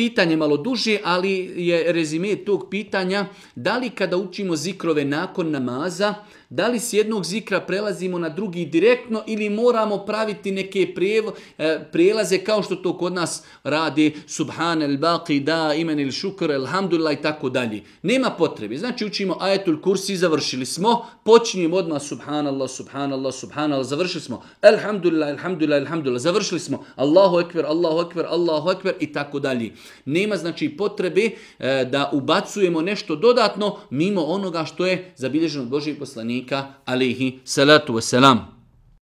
pitanje malo duže, ali je rezime tog pitanja da li kada učimo zikrove nakon namaza, da li s jednog zikra prelazimo na drugi direktno ili moramo praviti neke prelaze e, kao što to kod nas radi subhan el baqi da imen il šukr elhamdulillah i tako dalje. Nema potrebe. Znači učimo ajetul kursi, završili smo, počinjemo odmah subhanallah, subhanallah, subhanallah, završili smo elhamdulillah, elhamdulillah, elhamdulillah, završili smo Allahu ekber, Allahu ekber, Allahu ekber i tako dalje. Nema znači potrebe e, da ubacujemo nešto dodatno mimo onoga što je zabilježeno od Božijeg poslanika alihi salatu wasalamu.